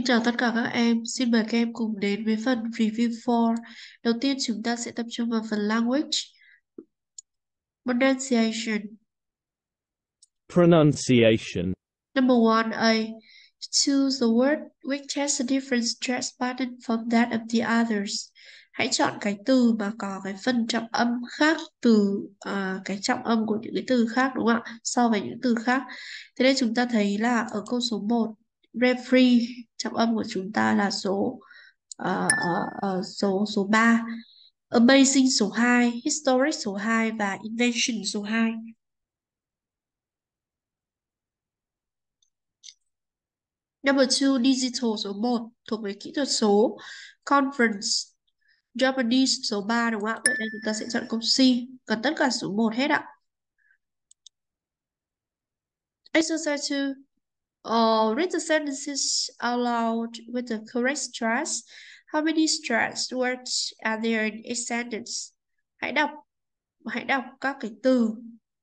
Xin chào tất cả các em, xin mời các em cùng đến với phần Review 4. Đầu tiên chúng ta sẽ tập trung vào phần Language. Pronunciation. Pronunciation. Number 1A. Choose the word which has a different stress pattern from that of the others. Hãy chọn cái từ mà có cái phần trọng âm khác từ uh, cái trọng âm của những cái từ khác đúng không ạ? So với những từ khác. Thế đây chúng ta thấy là ở câu số 1 referee trọng âm của chúng ta là số uh, uh, uh, số số 3 amazing số 2 historic số 2 và invention số 2 Number 2, Digital số 1 thuộc về kỹ thuật số. Conference, Japanese số 3 đúng không ạ? Vậy nên chúng ta sẽ chọn công C. Cần tất cả số 1 hết ạ. Exercise 2 or uh, read the sentences aloud with the correct stress. How many stress words are there in each sentence? Hãy đọc, hãy đọc các cái từ,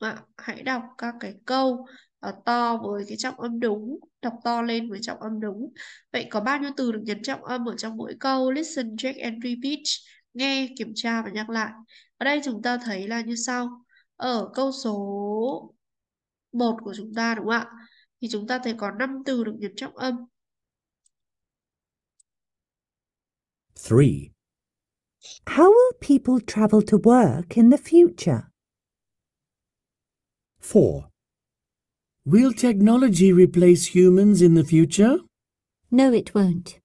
mà hãy đọc các cái câu ở to với cái trọng âm đúng, đọc to lên với trọng âm đúng. Vậy có bao nhiêu từ được nhấn trọng âm ở trong mỗi câu? Listen, check and repeat. Nghe, kiểm tra và nhắc lại. Ở đây chúng ta thấy là như sau. Ở câu số 1 của chúng ta đúng không ạ? thì chúng ta thấy có 5 từ được nhấn trọng âm. 3. How will people travel to work in the future? 4. Will technology replace humans in the future? No, it won't.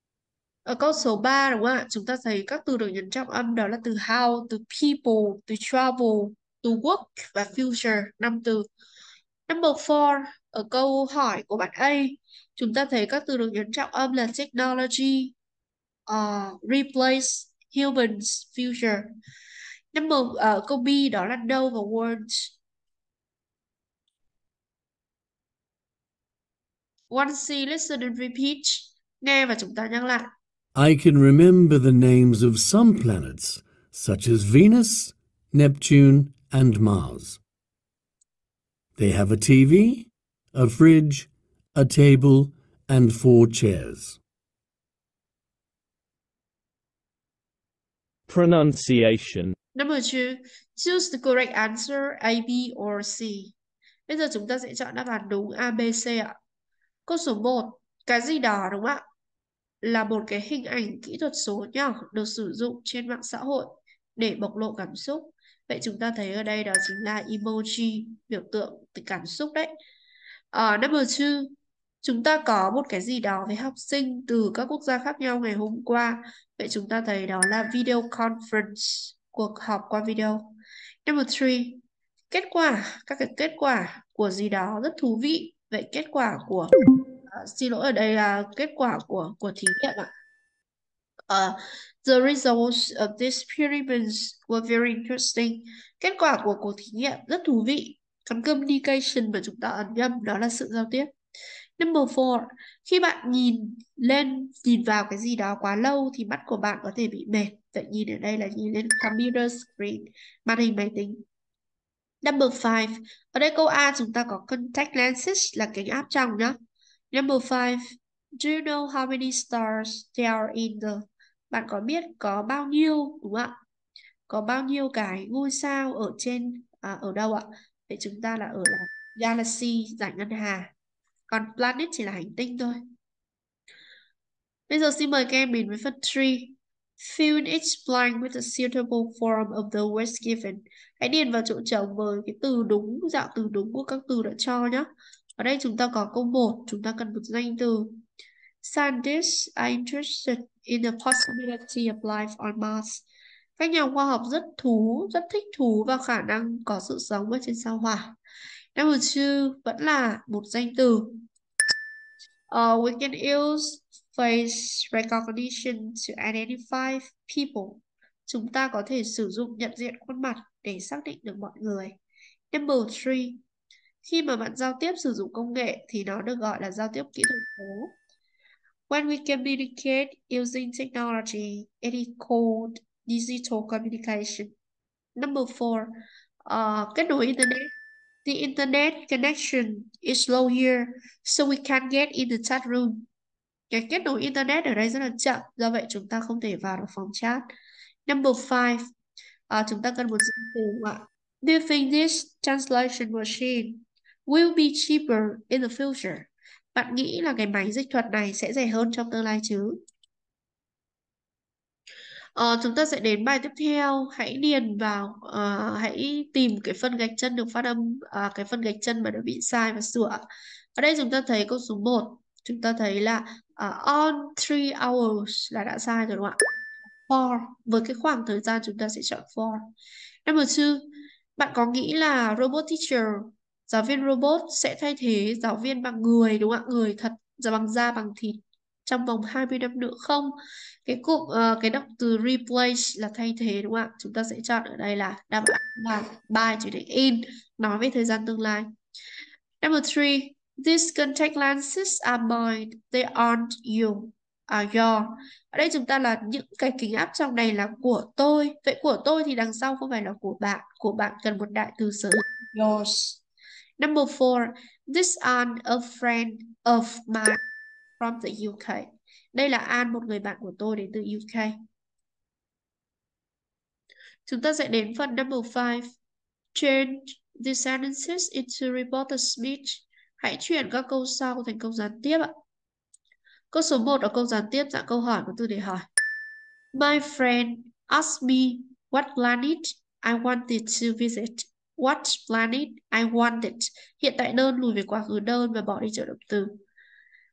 Ở câu số 3 đúng không ạ? Chúng ta thấy các từ được nhấn trọng âm đó là từ how, từ people, từ travel, từ work và future, năm từ. Number 4, ở câu hỏi của bạn A, chúng ta thấy các từ được nhấn trọng âm là technology, uh, replace, humans, future. Number ở ờ, uh, câu B đó là know và want. One C, listen and repeat. Nghe và chúng ta nhắc lại. I can remember the names of some planets, such as Venus, Neptune and Mars. They have a TV, a fridge, a table, and four chairs. Pronunciation Number two, choose the correct answer A, B or C. Bây giờ chúng ta sẽ chọn đáp án đúng A, B, C ạ. Câu số 1, cái gì đó đúng không ạ? Là một cái hình ảnh kỹ thuật số nhỏ được sử dụng trên mạng xã hội để bộc lộ cảm xúc Vậy chúng ta thấy ở đây đó chính là emoji, biểu tượng cảm xúc đấy. À, number two, chúng ta có một cái gì đó với học sinh từ các quốc gia khác nhau ngày hôm qua. Vậy chúng ta thấy đó là video conference, cuộc họp qua video. Number three, kết quả, các cái kết quả của gì đó rất thú vị. Vậy kết quả của, uh, xin lỗi ở đây là kết quả của của thí nghiệm ạ. Uh, the results of these experiments were very interesting. Kết quả của cuộc thí nghiệm rất thú vị. Còn communication mà chúng ta ẩn nhầm đó là sự giao tiếp. Number four, khi bạn nhìn lên, nhìn vào cái gì đó quá lâu thì mắt của bạn có thể bị mệt. Vậy nhìn ở đây là nhìn lên computer screen, màn hình máy tính. Number five, ở đây câu A chúng ta có contact lenses là kính áp tròng nhá. Number five, do you know how many stars there are in the bạn có biết có bao nhiêu đúng không ạ có bao nhiêu cái ngôi sao ở trên à, ở đâu ạ vậy chúng ta là ở là galaxy giải ngân hà còn planet chỉ là hành tinh thôi bây giờ xin mời các em đến với phần 3 Fill in each blank with a suitable form of the words given. Hãy điền vào chỗ trống với cái từ đúng, dạng từ đúng của các từ đã cho nhé. Ở đây chúng ta có câu 1, chúng ta cần một danh từ. Scientists are interested in the possibility of life on Mars. Các nhà khoa học rất thú, rất thích thú vào khả năng có sự sống ở trên sao hỏa. Number two vẫn là một danh từ. Uh, we can use face recognition to identify people. Chúng ta có thể sử dụng nhận diện khuôn mặt để xác định được mọi người. Number three, khi mà bạn giao tiếp sử dụng công nghệ thì nó được gọi là giao tiếp kỹ thuật số. When we communicate using technology, it is called digital communication. Number four, uh, kết nối Internet. The Internet connection is slow here, so we can't get in the chat room. Cái kết nối Internet ở đây rất là chậm, do vậy chúng ta không thể vào được phòng chat. Number five, uh, chúng ta cần một dịch vụ không ạ? Do you think this translation machine will be cheaper in the future? Bạn nghĩ là cái máy dịch thuật này sẽ rẻ hơn trong tương lai chứ? Ờ, chúng ta sẽ đến bài tiếp theo. Hãy điền vào, uh, hãy tìm cái phần gạch chân được phát âm, uh, cái phần gạch chân mà nó bị sai và sửa. Ở đây chúng ta thấy câu số 1. Chúng ta thấy là uh, on 3 hours là đã sai rồi đúng không ạ? For. Với cái khoảng thời gian chúng ta sẽ chọn for. Number 2. Bạn có nghĩ là robot teacher giáo viên robot sẽ thay thế giáo viên bằng người đúng không ạ người thật giờ dạ bằng da bằng thịt trong vòng 20 năm nữa không cái cụm uh, cái động từ replace là thay thế đúng không ạ chúng ta sẽ chọn ở đây là đáp án là by chủ định in nói về thời gian tương lai number three these contact lenses are mine they aren't you à, your ở đây chúng ta là những cái kính áp trong này là của tôi vậy của tôi thì đằng sau không phải là của bạn của bạn cần một đại từ sở yours Number four, this Anne, a friend of mine from the UK. Đây là an một người bạn của tôi đến từ UK. Chúng ta sẽ đến phần number five. Change the sentences into reported speech. Hãy chuyển các câu sau thành câu gián tiếp ạ. Câu số 1 ở câu gián tiếp dạng câu hỏi của từ để hỏi. My friend asked me what planet I wanted to visit. What planet? I want it. Hiện tại đơn lùi về quá khứ đơn và bỏ đi trợ động từ.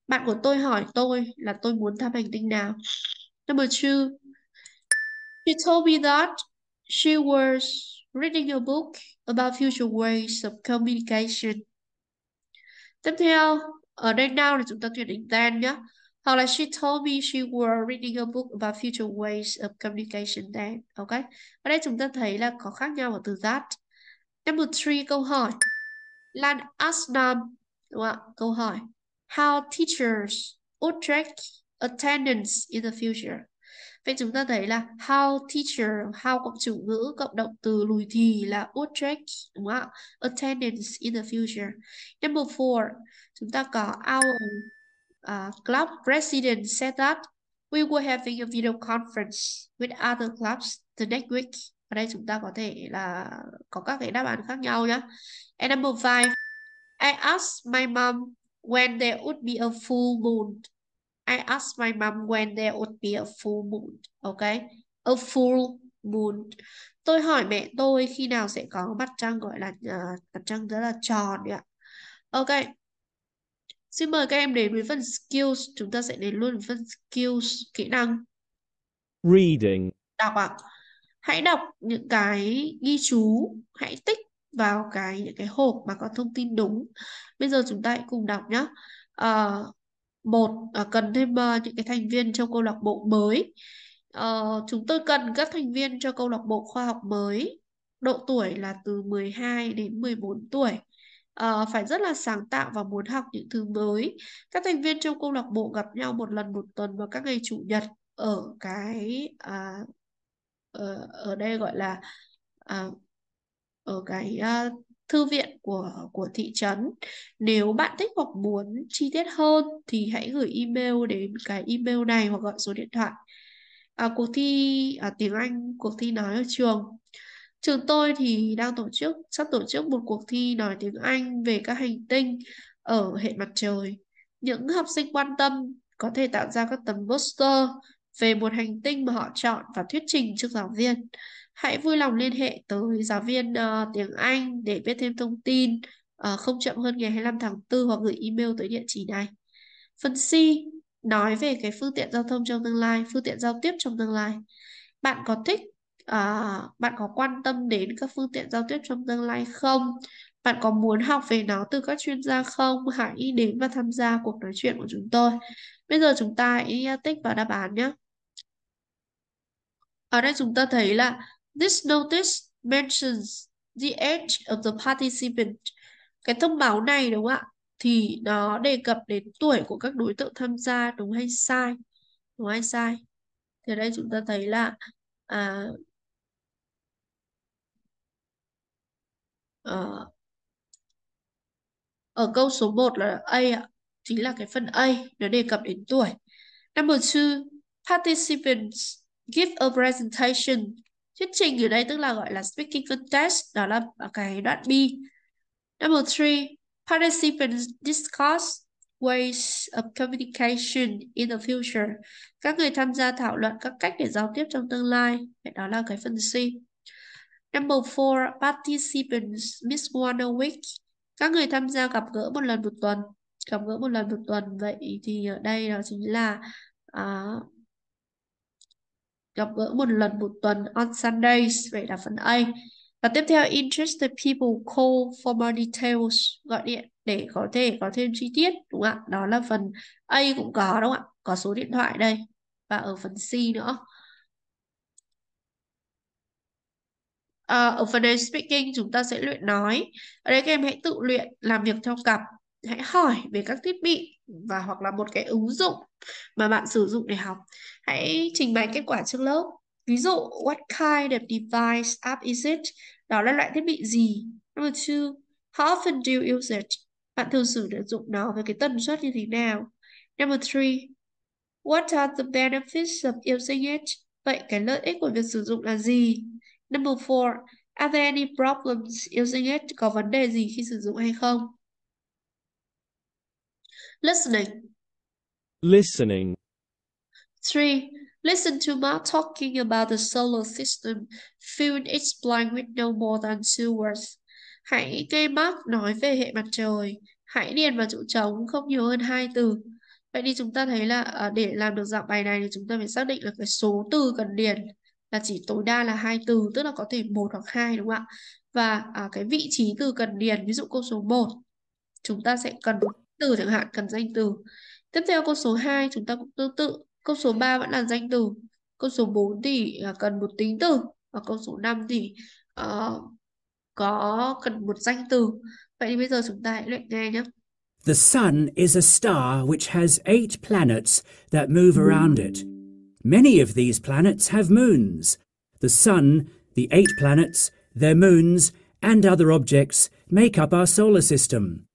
Bạn của tôi hỏi tôi là tôi muốn thăm hành tinh nào. Number two. She told me that she was reading a book about future ways of communication. Tiếp theo, ở đây nào là chúng ta chuyển định then nhé. Hoặc là she told me she was reading a book about future ways of communication then. okay. Ở đây chúng ta thấy là có khác nhau ở từ that Number 3 câu hỏi. Let us know đúng không? câu hỏi. How teachers would track attendance in the future. Vậy chúng ta thấy là how teacher, how cộng chủ ngữ, cộng động từ lùi thì là would track, đúng không Attendance in the future. Number four, chúng ta có our uh, club president said that we were having a video conference with other clubs the next week ở đây chúng ta có thể là có các cái đáp án khác nhau nhé and number five I asked my mom when there would be a full moon I asked my mom when there would be a full moon okay a full moon tôi hỏi mẹ tôi khi nào sẽ có mặt trăng gọi là à, mặt trăng rất là tròn ạ okay Xin mời các em đến với phần skills. Chúng ta sẽ đến luôn phần skills, kỹ năng. Reading. Đọc ạ. À hãy đọc những cái ghi chú hãy tích vào cái những cái hộp mà có thông tin đúng bây giờ chúng ta hãy cùng đọc nhé ờ, à, một cần thêm uh, những cái thành viên trong câu lạc bộ mới à, chúng tôi cần các thành viên cho câu lạc bộ khoa học mới độ tuổi là từ 12 đến 14 tuổi à, phải rất là sáng tạo và muốn học những thứ mới các thành viên trong câu lạc bộ gặp nhau một lần một tuần vào các ngày chủ nhật ở cái à, Ờ, ở, đây gọi là à, ở cái à, thư viện của của thị trấn. Nếu bạn thích hoặc muốn chi tiết hơn thì hãy gửi email đến cái email này hoặc gọi số điện thoại. À, cuộc thi à, tiếng Anh, cuộc thi nói ở trường. Trường tôi thì đang tổ chức sắp tổ chức một cuộc thi nói tiếng Anh về các hành tinh ở hệ mặt trời. Những học sinh quan tâm có thể tạo ra các tấm poster về một hành tinh mà họ chọn và thuyết trình trước giáo viên. Hãy vui lòng liên hệ tới giáo viên uh, tiếng Anh để biết thêm thông tin uh, không chậm hơn ngày 25 tháng 4 hoặc gửi email tới địa chỉ này. Phần C nói về cái phương tiện giao thông trong tương lai, phương tiện giao tiếp trong tương lai. Bạn có thích à, bạn có quan tâm đến các phương tiện giao tiếp trong tương lai không bạn có muốn học về nó từ các chuyên gia không hãy đến và tham gia cuộc nói chuyện của chúng tôi bây giờ chúng ta hãy tích vào đáp án nhé ở đây chúng ta thấy là this notice mentions the age of the participant cái thông báo này đúng không ạ thì nó đề cập đến tuổi của các đối tượng tham gia đúng hay sai đúng hay sai thì đây chúng ta thấy là à, à, ở câu số 1 là A ạ chính là cái phần A nó đề cập đến tuổi number 2 participants give a presentation thuyết trình ở đây tức là gọi là speaking contest đó là ở cái đoạn B number three participants discuss ways of communication in the future các người tham gia thảo luận các cách để giao tiếp trong tương lai vậy đó là cái phần C number four participants meet one a week các người tham gia gặp gỡ một lần một tuần gặp gỡ một lần một tuần vậy thì ở đây đó chính là uh, gặp gỡ một lần một tuần on Sundays vậy là phần A và tiếp theo interested people call for more details gọi điện để có thể có thêm chi tiết đúng không ạ đó là phần A cũng có đúng không ạ có số điện thoại đây và ở phần C nữa À, ở phần này speaking chúng ta sẽ luyện nói. Ở đây các em hãy tự luyện làm việc theo cặp hãy hỏi về các thiết bị và hoặc là một cái ứng dụng mà bạn sử dụng để học hãy trình bày kết quả trước lớp ví dụ what kind of device app is it đó là loại thiết bị gì number two how often do you use it bạn thường sử dụng nó với cái tần suất như thế nào number three what are the benefits of using it vậy cái lợi ích của việc sử dụng là gì number four Are there any problems using it? Có vấn đề gì khi sử dụng hay không? Listening. Listening. three. Listen to Mark talking about the solar system, filling its blank with no more than two words. Hãy nghe Mark nói về hệ mặt trời. Hãy điền vào chỗ trống không nhiều hơn hai từ. Vậy thì chúng ta thấy là à, để làm được dạng bài này thì chúng ta phải xác định là cái số từ cần điền là chỉ tối đa là hai từ, tức là có thể một hoặc hai đúng không ạ? Và à, cái vị trí từ cần điền, ví dụ câu số 1, chúng ta sẽ cần từ chẳng hạn cần danh từ tiếp theo câu số 2 chúng ta cũng tương tự câu số 3 vẫn là danh từ câu số 4 thì à, cần một tính từ và câu số 5 thì uh, có cần một danh từ vậy thì bây giờ chúng ta hãy luyện nghe nhé The sun is a star which has eight planets that move around it. Many of these planets have moons. The sun, the eight planets, their moons, and other objects make up our solar system.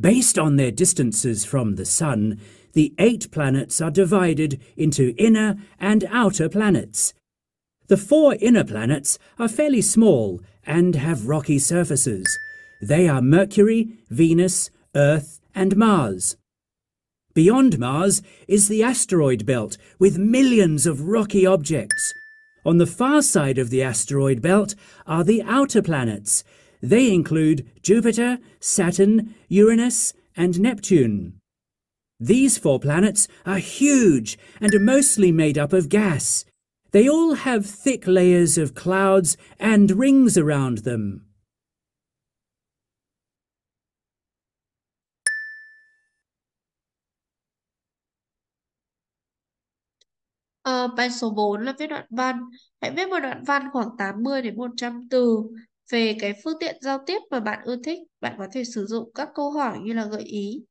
Based on their distances from the Sun, the eight planets are divided into inner and outer planets. The four inner planets are fairly small and have rocky surfaces. They are Mercury, Venus, Earth and Mars. Beyond Mars is the asteroid belt with millions of rocky objects. On the far side of the asteroid belt are the outer planets, they include Jupiter, Saturn, Uranus, and Neptune. These four planets are huge and are mostly made up of gas. They all have thick layers of clouds and rings around them. bài số 4 là viết đoạn văn. Hãy viết một đoạn văn khoảng 80 đến 100 từ Về cái phương tiện giao tiếp mà bạn ưa thích, bạn có thể sử dụng các câu hỏi như là gợi ý.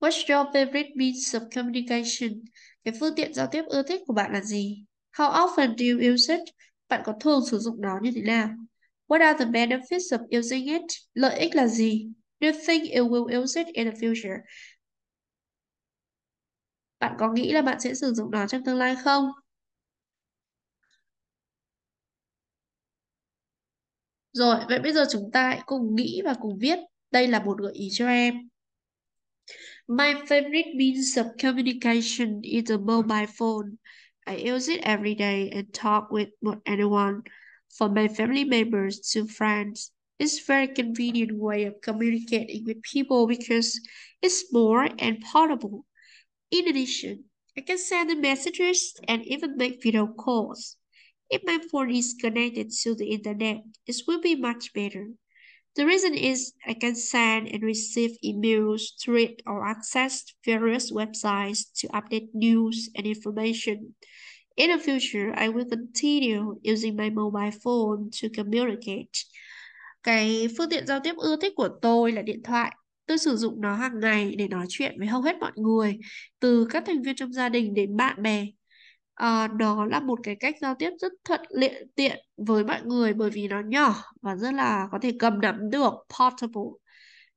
What's your favorite means of communication? Cái phương tiện giao tiếp ưa thích của bạn là gì? How often do you use it? Bạn có thường sử dụng nó như thế nào? What are the benefits of using it? Lợi ích là gì? Do you think you will use it in the future? Bạn có nghĩ là bạn sẽ sử dụng nó trong tương lai không? Rồi, vậy bây giờ chúng ta hãy cùng nghĩ và cùng viết. Đây là một gợi ý cho em. My favorite means of communication is a mobile phone. I use it every day and talk with anyone. for my family members to friends. It's very convenient way of communicating with people because it's more and portable. In addition, I can send the messages and even make video calls. If my phone is connected to the internet, it will be much better. The reason is I can send and receive emails, read or access various websites to update news and information. In the future, I will continue using my mobile phone to communicate. Cái phương tiện giao tiếp ưa thích của tôi là điện thoại. Tôi sử dụng nó hàng ngày để nói chuyện với hầu hết mọi người, từ các thành viên trong gia đình đến bạn bè. À, đó là một cái cách giao tiếp rất thuận tiện tiện với mọi người bởi vì nó nhỏ và rất là có thể cầm nắm được portable.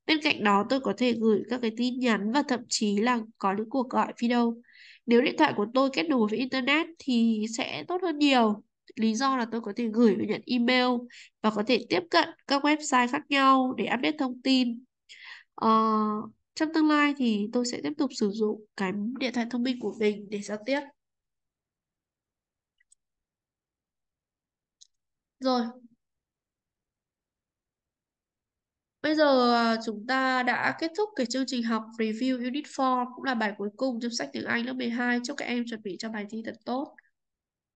Bên cạnh đó tôi có thể gửi các cái tin nhắn và thậm chí là có những cuộc gọi video nếu điện thoại của tôi kết nối với internet thì sẽ tốt hơn nhiều lý do là tôi có thể gửi và nhận email và có thể tiếp cận các website khác nhau để update thông tin uh, trong tương lai thì tôi sẽ tiếp tục sử dụng cái điện thoại thông minh của mình để giao tiếp rồi Bây giờ à, chúng ta đã kết thúc cái chương trình học Review Unit 4 cũng là bài cuối cùng trong sách tiếng Anh lớp 12. Chúc các em chuẩn bị cho bài thi thật tốt.